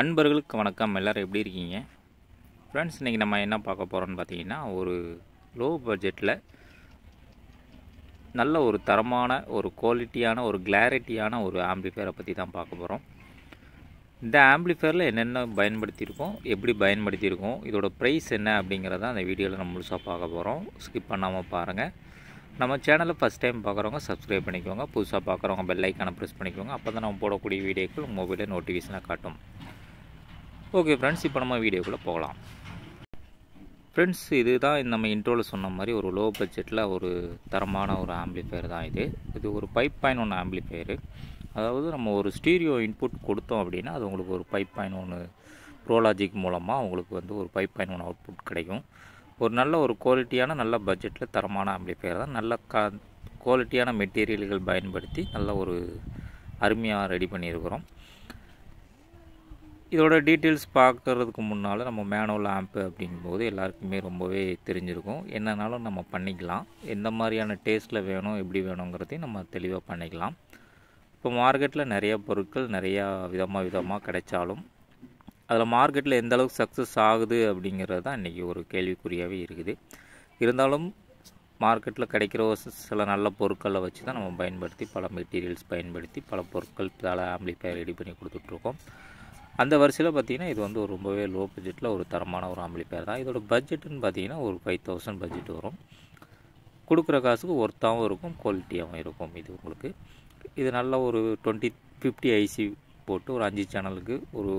அன்பர்களுக்கு வணக்கம் எல்லோரும் எப்படி இருக்கீங்க ஃப்ரெண்ட்ஸ் இன்றைக்கி நம்ம என்ன பார்க்க போகிறோம்னு பார்த்தீங்கன்னா ஒரு லோ பட்ஜெட்டில் நல்ல ஒரு தரமான ஒரு குவாலிட்டியான ஒரு கிளாரிட்டியான ஒரு ஆம்பிளிஃபயரை பற்றி தான் பார்க்க போகிறோம் இந்த ஆம்பிளிஃபயரில் என்னென்ன பயன்படுத்தியிருக்கோம் எப்படி பயன்படுத்தியிருக்கோம் இதோட ப்ரைஸ் என்ன அப்படிங்கிறத அந்த வீடியோவில் நம்ம முழுசாக பார்க்க போகிறோம் ஸ்கிப் பண்ணாமல் பாருங்கள் நம்ம சேனலை ஃபஸ்ட் டைம் பார்க்குறவங்க சப்ஸ்கிரைப் பண்ணிக்கோங்க புதுசாக பார்க்குறவங்க பெல் ஐக்கானை ப்ரெஸ் பண்ணிக்கோங்க அப்போ தான் நம்ம போடக்கூடிய வீடியோக்கள் மொபைலில் நோட்டிஃபிகேஷனாக காட்டும் ஓகே ஃப்ரெண்ட்ஸ் இப்போ நம்ம வீடியோக்குள்ளே போகலாம் ஃப்ரெண்ட்ஸ் இது தான் நம்ம இன்ட்ரோவில் சொன்ன மாதிரி ஒரு லோ பட்ஜெட்டில் ஒரு தரமான ஒரு ஆம்பிளிஃபையர் தான் இது இது ஒரு பைப் பாயிண்ட் ஒன்று ஆம்பிளிஃபையரு அதாவது நம்ம ஒரு ஸ்டீரியோ இன்புட் கொடுத்தோம் அப்படின்னா அது உங்களுக்கு ஒரு பைப் பாயிண்ட் ஒன்று ப்ரோலாஜிக் மூலமாக உங்களுக்கு வந்து ஒரு பைப் பாயின் ஒன்று அவுட்புட் கிடைக்கும் ஒரு நல்ல ஒரு குவாலிட்டியான நல்ல பட்ஜெட்டில் தரமான ஆம்பிளிஃபையர் தான் நல்ல கா குவாலிட்டியான மெட்டீரியல்கள் பயன்படுத்தி நல்ல ஒரு அருமையாக ரெடி பண்ணியிருக்கிறோம் இதோட டீட்டெயில்ஸ் பார்க்கறதுக்கு முன்னால் நம்ம மேனுவல் ஆம்ப்பு அப்படிங்கும்போது எல்லாருக்குமே ரொம்பவே தெரிஞ்சிருக்கும் என்னன்னாலும் நம்ம பண்ணிக்கலாம் எந்த மாதிரியான டேஸ்ட்டில் வேணும் எப்படி வேணுங்கிறதையும் நம்ம தெளிவாக பண்ணிக்கலாம் இப்போ மார்க்கெட்டில் நிறைய பொருட்கள் நிறையா விதமாக விதமாக கிடைச்சாலும் அதில் மார்க்கெட்டில் எந்த அளவுக்கு சக்ஸஸ் ஆகுது அப்படிங்கிறது தான் இன்றைக்கி ஒரு கேள்விக்குறியாகவே இருக்குது இருந்தாலும் மார்க்கெட்டில் கிடைக்கிற சில நல்ல பொருட்களை வச்சு தான் நம்ம பயன்படுத்தி பல மெட்டீரியல்ஸ் பயன்படுத்தி பல பொருட்கள் பல ஆம்பிளிஃபயர் ரெடி பண்ணி கொடுத்துட்ருக்கோம் அந்த வரிசையில் பார்த்திங்கன்னா இது வந்து ஒரு ரொம்பவே லோ பட்ஜெட்டில் ஒரு தரமான ஒரு அமளி பேர் தான் இதோட பட்ஜெட்டுன்னு பார்த்திங்கன்னா ஒரு ஃபைவ் தௌசண்ட் பட்ஜெட் வரும் கொடுக்குற காசுக்கு ஒர்த்தாகவும் இருக்கும் குவாலிட்டியாகவும் இருக்கும் இது உங்களுக்கு இது நல்ல ஒரு டுவெண்ட்டி ஃபிஃப்டி ஐசி போட்டு ஒரு அஞ்சு சேனலுக்கு ஒரு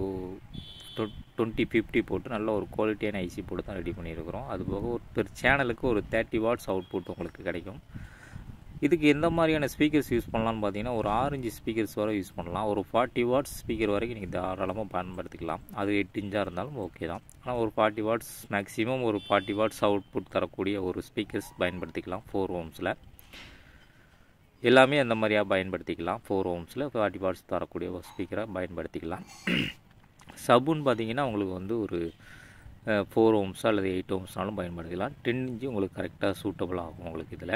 டுவெண்ட்டி ஃபிஃப்டி போட்டு நல்ல ஒரு குவாலிட்டியான ஐசி போட்டு தான் ரெடி பண்ணியிருக்கிறோம் அதுபோக ஒரு பெர் சேனலுக்கு ஒரு தேர்ட்டி வாட்ஸ் அவுட் புட் உங்களுக்கு கிடைக்கும் இதுக்கு எந்த மாதிரியான ஸ்பீக்கர்ஸ் யூஸ் பண்ணலான்னு பார்த்தீங்கன்னா ஒரு ஆரஞ்சு ஸ்பீக்கர்ஸ் வரை யூஸ் பண்ணலாம் ஒரு ஃபார்ட்டி வாட்ஸ் ஸ்பீக்கர் வரைக்கும் நீங்கள் தாராளமாக பயன்படுத்திக்கலாம் அது எட்டு இன்ச்சாக இருந்தாலும் ஓகே தான் ஆனால் ஒரு ஃபார்ட்டி வாட்ஸ் மேக்ஸிமம் ஒரு ஃபார்ட்டி வாட்ஸ் அவுட்புட் தரக்கூடிய ஒரு ஸ்பீக்கர்ஸ் பயன்படுத்திக்கலாம் ஃபோர் ஹோம்ஸில் எல்லாமே அந்த மாதிரியாக பயன்படுத்திக்கலாம் ஃபோர் ஹோம்ஸில் ஃபார்ட்டி வாட்ஸ் தரக்கூடிய ஒரு ஸ்பீக்கராக பயன்படுத்திக்கலாம் சபுன்னு பார்த்தீங்கன்னா உங்களுக்கு வந்து ஒரு ஃபோர் ஹோம்ஸாக அல்லது எயிட் ஹோம்ஸ்னாலும் பயன்படுத்திக்கலாம் டென் இன்ச்சு உங்களுக்கு கரெக்டாக சூட்டபுள் ஆகும் உங்களுக்கு இதில்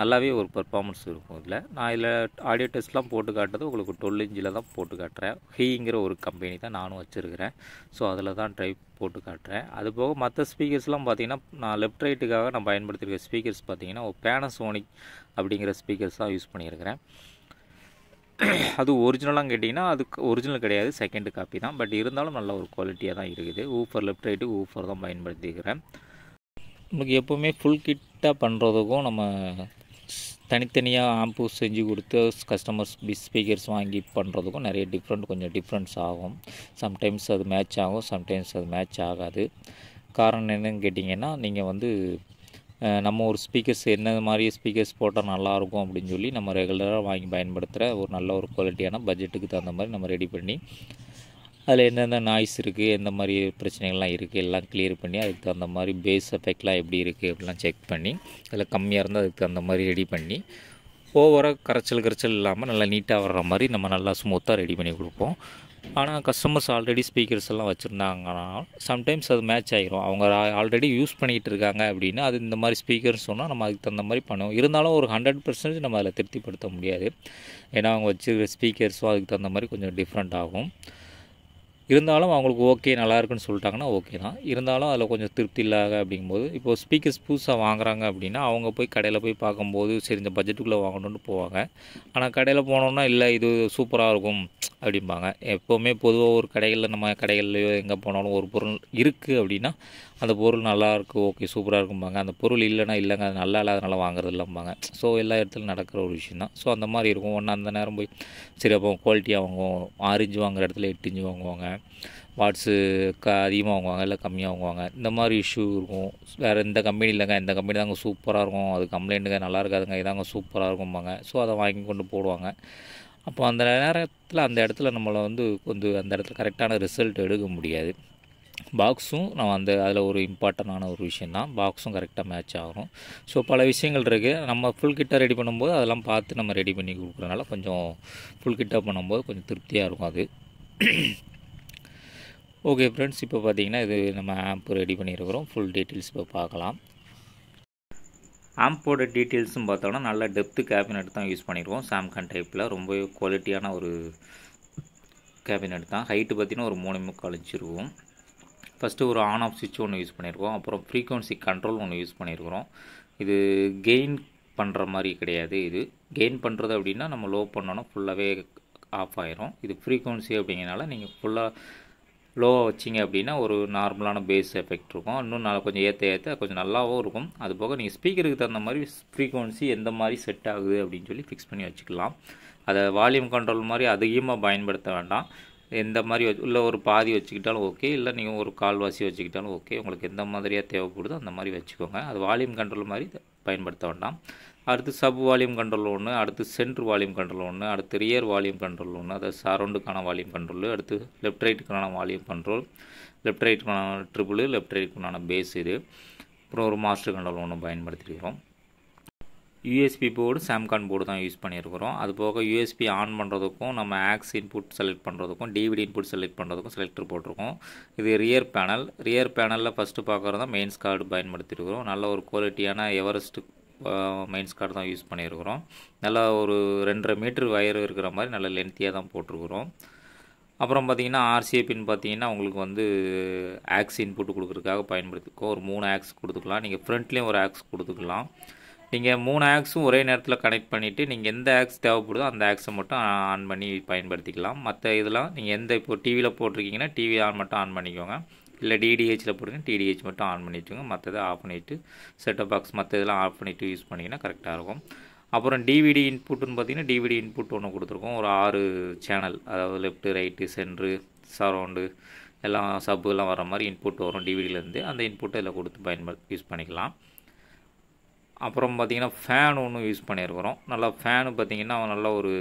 நல்லாவே ஒரு பர்ஃபார்மன்ஸ் இருக்கும் இதில் நான் இதில் ஆடியோ டெஸ்ட்லாம் போட்டு காட்டுறது உங்களுக்கு டொல் இன்ஜில் தான் போட்டு காட்டுறேன் ஹீங்கிற ஒரு கம்பெனி தான் நானும் வச்சுருக்கிறேன் ஸோ அதில் தான் ட்ரைவ் போட்டு காட்டுறேன் அது போக மற்ற ஸ்பீக்கர்ஸ்லாம் பார்த்திங்கன்னா நான் லெஃப்ட் ரைட்டுக்காக நான் பயன்படுத்தியிருக்க ஸ்பீக்கர்ஸ் பார்த்திங்கன்னா ஒரு பேனசோனிக் அப்படிங்கிற ஸ்பீக்கர்ஸ் தான் யூஸ் பண்ணியிருக்கிறேன் அது ஒரிஜினலாக கேட்டிங்கன்னா அதுக்கு ஒரிஜினல் கிடையாது செகண்ட் காப்பி தான் பட் இருந்தாலும் நல்ல ஒரு குவாலிட்டியாக தான் இருக்குது ஊஃபர் லெஃப்ட் ரைட்டு ஊஃபர் தான் பயன்படுத்திக்கிறேன் நமக்கு எப்போவுமே ஃபுல் கிட்டாக பண்ணுறதுக்கும் நம்ம தனித்தனியாக ஆம்பூஸ் செஞ்சு கொடுத்து கஸ்டமர்ஸ் ஸ்பீக்கர்ஸ் வாங்கி பண்ணுறதுக்கும் நிறைய டிஃப்ரெண்ட் கொஞ்சம் டிஃப்ரென்ஸ் ஆகும் சம்டைம்ஸ் அது மேட்ச் ஆகும் சம்டைம்ஸ் அது மேட்ச் ஆகாது காரணம் என்னன்னு கேட்டிங்கன்னா நீங்கள் வந்து நம்ம ஒரு ஸ்பீக்கர்ஸ் என்ன மாதிரி ஸ்பீக்கர்ஸ் போட்டால் நல்லாயிருக்கும் அப்படின்னு சொல்லி நம்ம ரெகுலராக வாங்கி பயன்படுத்துகிற ஒரு நல்ல ஒரு குவாலிட்டியான பட்ஜெட்டுக்கு தகுந்த மாதிரி நம்ம ரெடி பண்ணி அதில் என்னென்ன நாய்ஸ் இருக்குது எந்த மாதிரி பிரச்சனைகள்லாம் இருக்குது எல்லாம் கிளியர் பண்ணி அதுக்கு தகுந்த மாதிரி பேஸ் எஃபெக்ட்லாம் எப்படி இருக்குது அப்படிலாம் செக் பண்ணி அதில் கம்மியாக இருந்தால் அதுக்கு தகுந்த மாதிரி ரெடி பண்ணி ஓவராக கரைச்சல் கரைச்சல் இல்லாமல் நல்லா நீட்டாக வர்ற மாதிரி நம்ம நல்லா ஸ்மூத்தாக ரெடி பண்ணி கொடுப்போம் ஆனால் கஸ்டமர்ஸ் ஆல்ரெடி ஸ்பீக்கர்ஸ் எல்லாம் வச்சுருந்தாங்கன்னா சம்டைம்ஸ் அது மேட்ச் ஆகிரும் அவங்க ஆல்ரெடி யூஸ் பண்ணிகிட்டு இருக்காங்க அப்படின்னா அது இந்த மாதிரி ஸ்பீக்கர்ஸ் சொன்னால் நம்ம அதுக்கு தகுந்த மாதிரி பண்ணுவோம் இருந்தாலும் ஒரு ஹண்ட்ரட் பர்சன்டேஜ் நம்ம அதில் திருப்திப்படுத்த முடியாது ஏன்னா அவங்க வச்சுருக்கிற ஸ்பீக்கர்ஸும் அதுக்கு தகுந்த மாதிரி கொஞ்சம் டிஃப்ரெண்ட் ஆகும் இருந்தாலும் அவங்களுக்கு ஓகே நல்லா இருக்குன்னு சொல்லிட்டாங்கன்னா ஓகே தான் இருந்தாலும் அதில் கொஞ்சம் திருப்தி இல்லாத அப்படிங்கும்போது இப்போது ஸ்பீக்கர்ஸ் புதுசாக வாங்குறாங்க அப்படின்னா அவங்க போய் கடையில் போய் பார்க்கும்போது சரி இந்த பட்ஜெட்டுக்குள்ளே வாங்கணும்னு போவாங்க ஆனால் கடையில் போனோம்னா இல்லை இது சூப்பராக இருக்கும் அப்படிம்பாங்க எப்போவுமே பொதுவாக ஒரு கடைகளில் நம்ம கடைகள்லையோ எங்கே போனாலும் ஒரு பொருள் இருக்குது அப்படின்னா அந்த பொருள் நல்லாயிருக்கு ஓகே சூப்பராக இருக்கும்பாங்க அந்த பொருள் இல்லைன்னா இல்லைங்க அது நல்லா இல்லாதனால வாங்குறது இல்லைம்பாங்க ஸோ எல்லா இடத்துலையும் நடக்கிற ஒரு விஷயம் தான் ஸோ அந்த மாதிரி இருக்கும் ஒன்று அந்த நேரம் போய் சரி அப்போ குவாலிட்டியாக வாங்குவோம் ஆரஞ்சு வாங்குற இடத்துல எட்டு இஞ்சு வாங்குவாங்க வாட்ஸு க அதிகமாக வாங்குவாங்க இல்லை கம்மியாக வாங்குவாங்க இந்த மாதிரி இஷ்யூ இருக்கும் வேறு இந்த கம்பெனி இல்லைங்க இந்த கம்பெனி தாங்க சூப்பராக இருக்கும் அது கம்ப்ளைண்ட்டுங்க நல்லா இருக்காதுங்க இதாங்க சூப்பராக இருக்கும்பாங்க ஸோ அதை வாங்கி கொண்டு போடுவாங்க அப்போ அந்த நேரத்தில் அந்த இடத்துல நம்மளை வந்து கொஞ்சம் அந்த இடத்துல கரெக்டான ரிசல்ட் எடுக்க முடியாது பாக்ஸும் நம்ம அந்த அதில் ஒரு இம்பார்ட்டண்ட்டான ஒரு விஷயம் தான் பாக்ஸும் கரெக்டாக மேட்ச் ஆகும் ஸோ பல விஷயங்கள் இருக்குது நம்ம ஃபுல் கிட்டாக ரெடி பண்ணும்போது அதெல்லாம் பார்த்து நம்ம ரெடி பண்ணி கொடுக்குறதுனால கொஞ்சம் ஃபுல் கிட்டாக பண்ணும்போது கொஞ்சம் திருப்தியாக இருக்கும் அது ஓகே ஃப்ரெண்ட்ஸ் இப்போ பார்த்தீங்கன்னா இது நம்ம ஆம்ப் ரெடி பண்ணியிருக்கிறோம் ஃபுல் டீட்டெயில்ஸ் இப்போ பார்க்கலாம் ஆம்போட டீட்டெயில்ஸும் பார்த்தோம்னா நல்ல டெப்த்து கேபினெட் தான் யூஸ் பண்ணியிருக்கோம் சாம்கன் டைப்பில் ரொம்பவே குவாலிட்டியான ஒரு கேபினெட் தான் ஹைட்டு பார்த்தீங்கன்னா ஒரு மூணு முக்கால் இருக்கும் ஃபஸ்ட்டு ஒரு ஆன் ஆஃப் சுவிட்ச் ஒன்று யூஸ் பண்ணியிருக்கோம் அப்புறம் ஃப்ரீக்குவன்சி கண்ட்ரோல் ஒன்று யூஸ் பண்ணியிருக்கிறோம் இது கெயின் பண்ணுற மாதிரி கிடையாது இது கெயின் பண்ணுறது அப்படின்னா நம்ம லோ பண்ணோன்னா ஃபுல்லாகவே ஆஃப் ஆயிரும் இது ஃப்ரீக்குவன்சி அப்படிங்கிறனால நீங்கள் ஃபுல்லாக லோவாக வச்சிங்க அப்படின்னா ஒரு நார்மலான பேஸ் எஃபெக்ட் இருக்கும் இன்னும் நல்லா கொஞ்சம் ஏற்ற ஏற்ற கொஞ்சம் நல்லாவும் இருக்கும் அது போக நீங்கள் ஸ்பீக்கருக்கு தகுந்த மாதிரி ஃப்ரீக்குவன்சி எந்த மாதிரி செட் ஆகுது அப்படின்னு சொல்லி ஃபிக்ஸ் பண்ணி வச்சுக்கலாம் அதை வால்யூம் கண்ட்ரோல் மாதிரி அதிகமாக பயன்படுத்த வேண்டாம் எந்த மாதிரி வச்சு இல்லை ஒரு பாதி வச்சுக்கிட்டாலும் ஓகே இல்லை நீங்கள் ஒரு கால்வாசி வச்சுக்கிட்டாலும் ஓகே உங்களுக்கு எந்த மாதிரியாக தேவைப்படுதோ அந்த மாதிரி வச்சுக்கோங்க அது வால்யூம் கண்ட்ரோல் மாதிரி பயன்படுத்த வேண்டாம் அடுத்து சப் வால்யூம் கண்ட்ரோல் ஒன்று அடுத்து சென்ட்ரு வால்யூம் கண்ட்ரோல் ஒன்று அடுத்து ரியர் வால்யூம் கண்ட்ரோல் ஒன்று அதாவது சரௌண்டுக்கான வால்யூம் கண்ட்ரோல் அடுத்து லெஃப்ட் ரைட்டுக்கான வால்யூம் கண்ட்ரோல் லெஃப்ட் ரைட்டுக்கான ட்ரிபிள் லெஃப்ட் ரைட்டுக்கான பேஸ் இது அப்புறம் ஒரு மாஸ்டர் கண்ட்ரோல் ஒன்று பயன்படுத்திருக்கிறோம் யூஎஸ்பி போர்டு சாம்கான் போர்டு தான் யூஸ் பண்ணியிருக்கிறோம் அது போக யூஎஸ்பி ஆன் பண்ணுறதுக்கும் நம்ம ஆக்ஸ் இன்புட் செலக்ட் பண்ணுறதுக்கும் டிவிடி இன்புட் செலக்ட் பண்ணுறதுக்கும் செலக்டர் போட்டிருக்கோம் இது ரியர் பேனல் ரியர் பேனலில் ஃபஸ்ட்டு பார்க்குறது தான் மெயின்ஸ் கார்டு பயன்படுத்திருக்கிறோம் நல்ல ஒரு குவாலிட்டியான எவரெஸ்ட்டு மெயின்ஸ் கார்டு தான் யூஸ் பண்ணியிருக்கிறோம் நல்லா ஒரு ரெண்டரை மீட்ரு வயர் இருக்கிற மாதிரி நல்லா லென்த்தியாக தான் போட்டிருக்கிறோம் அப்புறம் பார்த்திங்கன்னா ஆர்சிஏ பின் பார்த்தீங்கன்னா உங்களுக்கு வந்து ஆக்ஸ் இன்புட் கொடுக்குறதுக்காக பயன்படுத்திக்கோ ஒரு மூணு ஆக்ஸ் கொடுத்துக்கலாம் நீங்கள் ஃப்ரண்ட்லேயும் ஒரு ஆக்ஸ் கொடுத்துக்கலாம் நீங்கள் மூணு ஆக்ஸும் ஒரே நேரத்தில் கனெக்ட் பண்ணிவிட்டு நீங்கள் எந்த ஆக்ஸ் தேவைப்படுதோ அந்த ஆக்ஸை மட்டும் ஆன் பண்ணி பயன்படுத்திக்கலாம் மற்ற இதெல்லாம் நீங்கள் எந்த இப்போ டிவியில் போட்டிருக்கீங்கன்னா டிவி ஆன் மட்டும் ஆன் பண்ணிக்கோங்க இல்லை டிடிஹெச்சில் போட்டுங்க டிடிஹெச் மட்டும் ஆன் பண்ணி வச்சுங்க மற்றதை ஆஃப் பண்ணிவிட்டு செட்டப் பாக்ஸ் மற்ற இதெல்லாம் ஆஃப் பண்ணிவிட்டு யூஸ் பண்ணிங்கன்னா கரெக்டாக இருக்கும் அப்புறம் டிவிடி இன்புட்டுன்னு பார்த்தீங்கன்னா டிவிடி இன்புட் ஒன்று கொடுத்துருக்கோம் ஒரு ஆறு சேனல் அதாவது லெஃப்ட்டு ரைட்டு சென்ட்ரு சரௌண்டு எல்லாம் சப்புலாம் வர மாதிரி இன்புட் வரும் டிவிடியிலேருந்து அந்த இன்புட்டை இதில் கொடுத்து பயன்படுத்தி யூஸ் பண்ணிக்கலாம் அப்புறம் பார்த்திங்கன்னா ஃபேன் ஒன்று யூஸ் பண்ணியிருக்கிறோம் நல்லா ஃபேனு பார்த்திங்கன்னா நல்ல ஒரு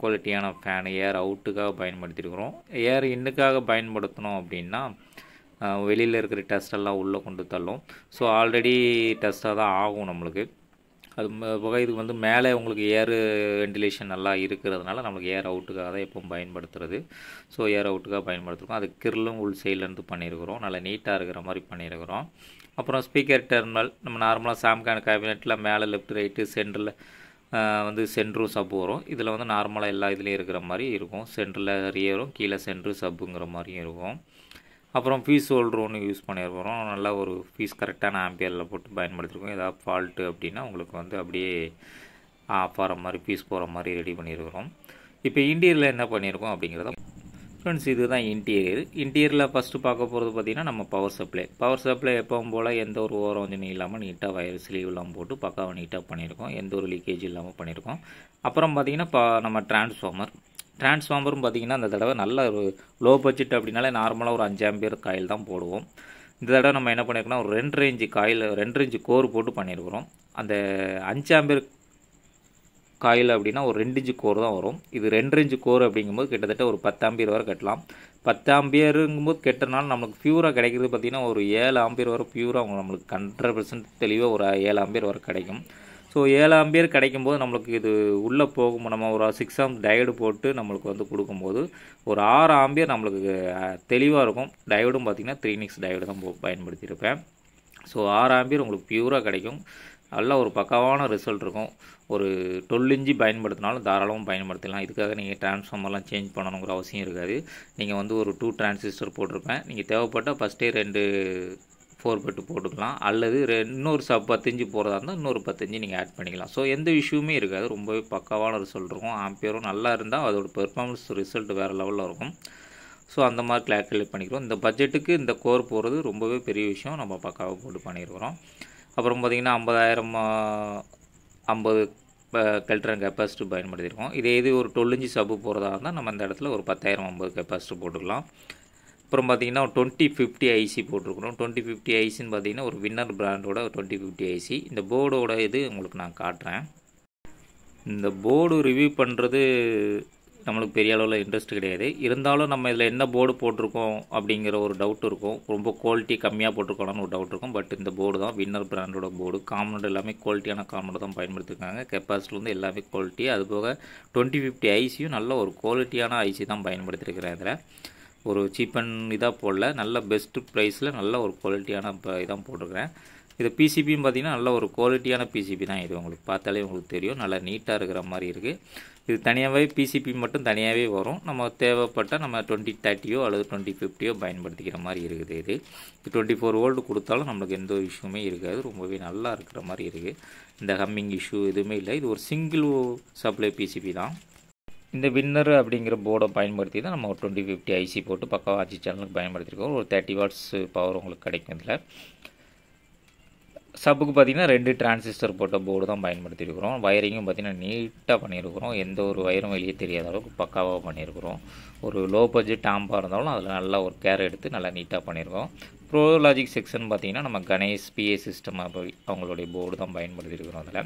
குவாலிட்டியான ஃபேனு ஏர் அவுட்டுக்காக பயன்படுத்தியிருக்கிறோம் ஏர் இன்னுக்காக பயன்படுத்தணும் அப்படின்னா வெளியில் இருக்கிற டெஸ்டெல்லாம் உள்ளே கொண்டு தள்ளும் ஸோ ஆல்ரெடி டெஸ்ட்டாக தான் ஆகும் நம்மளுக்கு அது போக இது வந்து மேலே உங்களுக்கு ஏர் வெண்டிலேஷன் நல்லா இருக்கிறதுனால நம்மளுக்கு ஏர் அவுட்டுக்காக தான் எப்பவும் பயன்படுத்துறது ஸோ ஏர் அவுட்டுக்காக பயன்படுத்துகிறோம் அது கிரில்லும் உள் சைட்லேருந்து பண்ணியிருக்கிறோம் நல்லா நீட்டாக இருக்கிற மாதிரி பண்ணியிருக்கிறோம் அப்புறம் ஸ்பீக்கர் டெர்மினல் நம்ம நார்மலாக சாம்கான் கேபினெட்டில் மேலே லெஃப்ட் ரைட்டு சென்டரில் வந்து சென்ட்ரும் சப்பு வரும் இதில் வந்து நார்மலாக எல்லா இதுலேயும் இருக்கிற மாதிரி இருக்கும் சென்டரில் ரியரும் கீழே சென்ட்ரு சப்புங்கிற மாதிரியும் இருக்கும் அப்புறம் ஃபீஸ் ஹோல்டர் ஒன்று யூஸ் பண்ணியிருக்கிறோம் நல்லா ஒரு ஃபீஸ் கரெக்டான ஆம்பியரில் போட்டு பயன்படுத்திருக்கோம் ஏதாவது ஃபால்ட்டு அப்படின்னா உங்களுக்கு வந்து அப்படியே போகிற மாதிரி ஃபீஸ் போகிற மாதிரி ரெடி பண்ணியிருக்கிறோம் இப்போ இன்டீரியரில் என்ன பண்ணியிருக்கோம் அப்படிங்கிறத ஃப்ரெண்ட்ஸ் இது தான் இன்டீரியர் இன்டீரியரில் ஃபஸ்ட்டு பார்க்க போகிறது பார்த்திங்கன்னா நம்ம பவர் சப்ளை பவர் சப்ளை எப்பவும் போல் எந்த ஒரு ஓரம் வந்து நீ இல்லாமல் நீட்டாக வயர் ஸ்லீவ்லாம் போட்டு பக்காவை நீட்டாக பண்ணியிருக்கோம் எந்த ஒரு லீக்கேஜ் இல்லாமல் பண்ணியிருக்கோம் அப்புறம் பார்த்திங்கன்னா இப்போ நம்ம டிரான்ஸ்ஃபார்மர் டிரான்ஸ்ஃபார்மரும் பார்த்திங்கன்னா அந்த தடவை நல்ல ஒரு லோ பட்ஜெட் அப்படின்னாலே நார்மலாக ஒரு அஞ்சாம் பேர் காயில் தான் போடுவோம் இந்த தடவை நம்ம என்ன பண்ணியிருக்கோம் ஒரு ரெண்டு ரேஞ்சு காயில் ரெண்டு ரேஞ்சு கோர் போட்டு பண்ணியிருக்கிறோம் அந்த அஞ்சு காயில் அப்படின்னா ஒரு ரெண்டு இன்ச்சு கோர் தான் வரும் இது ரெண்டு இன்ச்சு கோர் அப்படிங்கும்போது கிட்டத்தட்ட ஒரு பத்தாம் பேர் வரை கட்டலாம் பேருங்கும் போது கெட்டனால நம்மளுக்கு ப்யூராக கிடைக்கிறது பார்த்திங்கன்னா ஒரு ஏழு ஆம்பியர் வரை ப்யூராக அவங்க நம்மளுக்கு ஹண்ட்ரட் பர்சன்ட் தெளிவாக ஒரு ஏழு ஆம்பியர் வரை கிடைக்கும் ஸோ ஏழு ஆம்பியர் கிடைக்கும்போது நம்மளுக்கு இது உள்ளே போகும் நம்ம ஒரு சிக்ஸ் ஆம் டயடு போட்டு நம்மளுக்கு வந்து கொடுக்கும்போது ஒரு ஆறு ஆம்பியர் நம்மளுக்கு தெளிவாக இருக்கும் டயடும் பார்த்திங்கன்னா த்ரீ நிக்ஸ் டயடு தான் பயன்படுத்தியிருப்பேன் ஸோ ஆறு ஆம்பியர் உங்களுக்கு பியூராக கிடைக்கும் நல்ல ஒரு பக்காவான ரிசல்ட் இருக்கும் ஒரு டுவெல் இஞ்சி பயன்படுத்தினாலும் தாராளமாக பயன்படுத்தலாம் இதுக்காக நீங்கள் டிரான்ஸ்ஃபார்மர்லாம் சேஞ்ச் பண்ணணுங்கிற அவசியம் இருக்காது நீங்கள் வந்து ஒரு டூ டிரான்சிஸ்டர் போட்டிருப்பேன் நீங்கள் தேவைப்பட்டால் ஃபஸ்ட்டே ரெண்டு ஃபோர் பட்டு போட்டுக்கலாம் அல்லது ரெ இன்னொரு சப் பத்தஞ்சு போகிறதா இருந்தால் இன்னொரு பத்தஞ்சு நீங்கள் ஆட் பண்ணிக்கலாம் ஸோ எந்த இஷ்யூமே இருக்காது ரொம்பவே பக்காவான ரிசல்ட் இருக்கும் ஆம்பியரும் நல்லா இருந்தால் அதோட பெர்ஃபார்மன்ஸ் ரிசல்ட் வேறு லெவலில் இருக்கும் ஸோ அந்த மாதிரி கேல்குலேட் பண்ணிக்கிறோம் இந்த பட்ஜெட்டுக்கு இந்த கோர் போகிறது ரொம்பவே பெரிய விஷயம் நம்ம பக்காவாக போட்டு பண்ணியிருக்கிறோம் அப்புறம் பார்த்திங்கன்னா ஐம்பதாயிரம் ஐம்பது கல்ட்ரன் கெப்பாசிட்டி பயன்படுத்தியிருக்கோம் இதே இது ஒரு டொல்லிஞ்சு சப்பு போகிறதா இருந்தால் நம்ம இந்த இடத்துல ஒரு பத்தாயிரம் ஐம்பது கெப்பாசிட்டி போட்டுக்கலாம் அப்புறம் பார்த்தீங்கன்னா ஒரு டுவெண்ட்டி ஃபிஃப்டி ஐசி போட்டிருக்கணும் டுவெண்ட்டி ஃபிஃப்டி ஐசின்னு பார்த்திங்கன்னா ஒரு வின்னர் பிராண்டோட டுவெண்ட்டி ஃபிஃப்டி ஐசி இந்த போர்டோட இது உங்களுக்கு நான் காட்டுறேன் இந்த போர்டு ரிவ்யூ பண்ணுறது நம்மளுக்கு பெரிய அளவில் இன்ட்ரெஸ்ட் கிடையாது இருந்தாலும் நம்ம இதில் என்ன போர்டு போட்டிருக்கோம் அப்படிங்கிற ஒரு டவுட் இருக்கும் ரொம்ப குவாலிட்டி கம்மியாக போட்டிருக்கோம்னு ஒரு டவுட் இருக்கும் பட் இந்த போர்டு தான் வின்னர் பிராண்டோட போர்டு காமனோட எல்லாமே குவாலிட்டியான காமனோட தான் பயன்படுத்திருக்காங்க கெப்பாசிட்டி வந்து எல்லாமே குவாலிட்டி அதுபோக டுவெண்ட்டி ஃபிஃப்டி ஐசியும் நல்ல ஒரு குவாலிட்டியான ஐசி தான் பயன்படுத்திருக்கிறேன் இதில் ஒரு சீப் அண்ட் இதாக போடல நல்ல பெஸ்ட்டு ப்ரைஸில் நல்ல ஒரு குவாலிட்டியான இதான் போட்டிருக்கிறேன் இது பிசிபின்னு பார்த்திங்கன்னா நல்ல ஒரு குவாலிட்டியான பிசிபி தான் இது உங்களுக்கு பார்த்தாலே உங்களுக்கு தெரியும் நல்லா நீட்டாக இருக்கிற மாதிரி இருக்குது இது தனியாகவே பிசிபி மட்டும் தனியாகவே வரும் நம்ம தேவைப்பட்டால் நம்ம டுவெண்ட்டி தேர்ட்டியோ அல்லது டுவெண்ட்டி ஃபிஃப்டியோ பயன்படுத்திக்கிற மாதிரி இருக்குது இது இது டுவெண்ட்டி ஃபோர் ஓல்டு கொடுத்தாலும் நம்மளுக்கு எந்த ஒரு இஷ்யூமே இருக்காது ரொம்பவே நல்லா இருக்கிற மாதிரி இருக்குது இந்த ஹம்மிங் இஷ்யூ எதுவுமே இல்லை இது ஒரு சிங்கிள் சப்ளை பிசிபி தான் இந்த வின்னர் அப்படிங்கிற போர்டை பயன்படுத்தி தான் நம்ம ஒரு டுவெண்ட்டி ஃபிஃப்டி ஐசி போட்டு பக்கம் ஆச்சி சேனலுக்கு பயன்படுத்திருக்கோம் ஒரு தேர்ட்டி வாட்ஸ் பவர் உங்களுக்கு கிடைக்கும் இதில் சப்புக்கு பார்த்திங்கன்னா ரெண்டு டிரான்சிஸ்டர் போட்ட போர்டு தான் பயன்படுத்தியிருக்கிறோம் வயரிங்கும் பார்த்திங்கன்னா நீட்டாக பண்ணியிருக்கிறோம் எந்த ஒரு வயரும் வெளியே தெரியாத அளவுக்கு பக்காவாக பண்ணியிருக்கிறோம் ஒரு லோ பட்ஜெட் டாம்பாக இருந்தாலும் அதில் நல்லா ஒரு கேர் எடுத்து நல்லா நீட்டாக பண்ணியிருக்கோம் ப்ரோலாஜிக் செக்ஷன் பார்த்திங்கன்னா நம்ம கணேஷ் பிஏ சிஸ்டம் அவங்களுடைய போர்டு தான் பயன்படுத்தியிருக்கிறோம் அதில்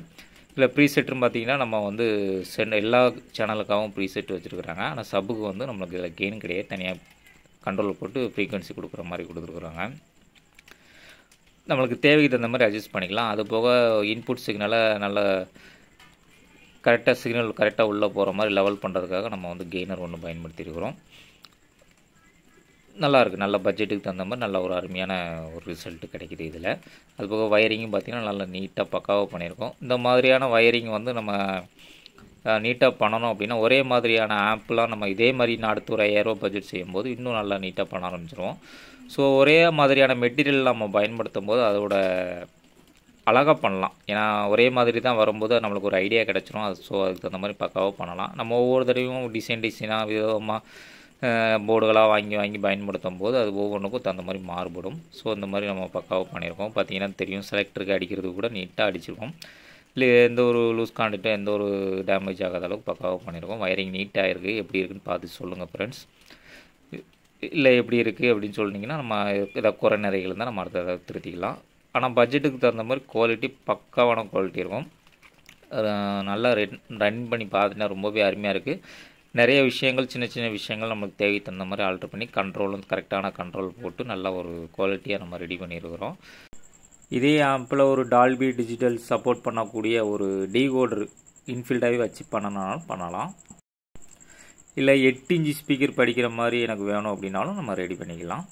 இல்லை ப்ரீசெட்டுன்னு பார்த்தீங்கன்னா நம்ம வந்து சென் எல்லா சேனலுக்காகவும் ப்ரீசெட் வச்சுருக்குறாங்க ஆனால் சப்புக்கு வந்து நம்மளுக்கு இதில் கெயின் கிடையாது தனியாக கண்ட்ரோல் போட்டு ஃப்ரீக்வன்சி கொடுக்குற மாதிரி கொடுத்துருக்குறாங்க நம்மளுக்கு தேவைக்கு தகுந்த மாதிரி அட்ஜஸ்ட் பண்ணிக்கலாம் அது போக இன்புட் சிக்னலை நல்ல கரெக்டாக சிக்னல் கரெக்டாக உள்ளே போகிற மாதிரி லெவல் பண்ணுறதுக்காக நம்ம வந்து கெய்னர் ஒன்று பயன்படுத்தியிருக்கிறோம் நல்லாயிருக்கு நல்ல பட்ஜெட்டுக்கு தகுந்த மாதிரி நல்ல ஒரு அருமையான ஒரு ரிசல்ட்டு கிடைக்கிது இதில் அதுபோக வயரிங்கும் பார்த்திங்கன்னா நல்லா நீட்டாக பக்காவாக பண்ணியிருக்கோம் இந்த மாதிரியான வயரிங் வந்து நம்ம நீட்டாக பண்ணணும் அப்படின்னா ஒரே மாதிரியான ஆப்லாம் நம்ம இதே மாதிரி நான் அடுத்த ஒரு ஏரோ பட்ஜெட் செய்யும்போது இன்னும் நல்லா நீட்டாக பண்ண ஆரம்பிச்சிருவோம் ஸோ ஒரே மாதிரியான மெட்டீரியல் நம்ம பயன்படுத்தும் போது அதோட அழகாக பண்ணலாம் ஏன்னா ஒரே மாதிரி தான் வரும்போது நம்மளுக்கு ஒரு ஐடியா கிடச்சிரும் அது ஸோ அதுக்கு தகுந்த மாதிரி பக்காவாக பண்ணலாம் நம்ம ஒவ்வொரு தடவையும் டிசைன் டிசைனாக விதமாக போர்டுகளாக வாங்கி வாங்கி பயன்படுத்தும் போது அது ஒவ்வொன்றுக்கும் தகுந்த மாதிரி மாறுபடும் ஸோ இந்த மாதிரி நம்ம பக்காவாக பண்ணியிருக்கோம் பார்த்திங்கன்னா தெரியும் செலக்டருக்கு அடிக்கிறது கூட நீட்டாக அடிச்சிருக்கோம் இல்லை எந்த ஒரு லூஸ் காண்டிட்டும் எந்த ஒரு டேமேஜ் ஆகாத அளவுக்கு பக்காவாக பண்ணியிருக்கோம் வயரிங் நீட்டாக இருக்குது எப்படி இருக்குன்னு பார்த்து சொல்லுங்கள் ஃப்ரெண்ட்ஸ் இல்லை எப்படி இருக்குது அப்படின்னு சொன்னிங்கன்னா நம்ம இதை குறை நிறைகள் இருந்தால் நம்ம அடுத்த திருத்திக்கலாம் ஆனால் பட்ஜெட்டுக்கு தகுந்த மாதிரி குவாலிட்டி பக்காவான குவாலிட்டி இருக்கும் நல்லா ரன் பண்ணி பார்த்தீங்கன்னா ரொம்பவே அருமையாக இருக்குது நிறைய விஷயங்கள் சின்ன சின்ன விஷயங்கள் நம்மளுக்கு தேவை தகுந்த மாதிரி ஆல்ட்ரு பண்ணி கண்ட்ரோலும் கரெக்டான கண்ட்ரோல் போட்டு நல்ல ஒரு குவாலிட்டியாக நம்ம ரெடி பண்ணியிருக்கிறோம் இதே ஆப்பில் ஒரு டால்பி டிஜிட்டல் சப்போர்ட் பண்ணக்கூடிய ஒரு டீகோடர் இன்ஃபீல்டாகவே வச்சு பண்ணனாலும் பண்ணலாம் இல்லை எட்டு இன்ச்சு ஸ்பீக்கர் படிக்கிற மாதிரி எனக்கு வேணும் அப்படின்னாலும் நம்ம ரெடி பண்ணிக்கலாம்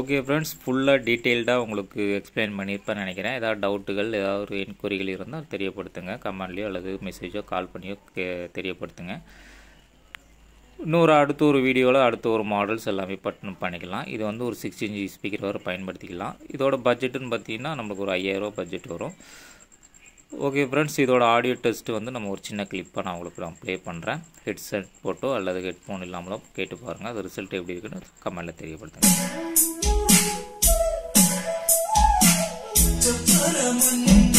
ஓகே ஃப்ரெண்ட்ஸ் ஃபுல்லாக டீட்டெயில்டாக உங்களுக்கு எக்ஸ்பிளைன் பண்ணியிருப்பேன்னு நினைக்கிறேன் ஏதாவது டவுட்டுகள் ஏதாவது ஒரு என்கொயரிகள் இருந்தால் தெரியப்படுத்துங்க கமெண்ட்லேயோ அல்லது மெசேஜோ கால் பண்ணியோ தெரியப்படுத்துங்க இன்னொரு அடுத்த ஒரு வீடியோவில் அடுத்த ஒரு மாடல்ஸ் எல்லாமே பட்டன் பண்ணிக்கலாம் இது வந்து ஒரு சிக்ஸ் இன்ச்சி ஸ்பீக்கர் வரை பயன்படுத்திக்கலாம் இதோட பட்ஜெட்டுன்னு பார்த்தீங்கன்னா நம்மளுக்கு ஒரு ஐயாயிரரூவா பட்ஜெட் வரும் ஓகே ஃப்ரெண்ட்ஸ் இதோட ஆடியோ டெஸ்ட்டு வந்து நம்ம ஒரு சின்ன கிளிப்பாக நான் உங்களுக்கு நான் ப்ளே பண்ணுறேன் ஹெட்செட் போட்டோ அல்லது ஹெட்ஃபோன் இல்லாமலோ கேட்டு பாருங்கள் அது ரிசல்ட் எப்படி இருக்குன்னு கமெண்ட்டில் தெரியப்படுத்துங்க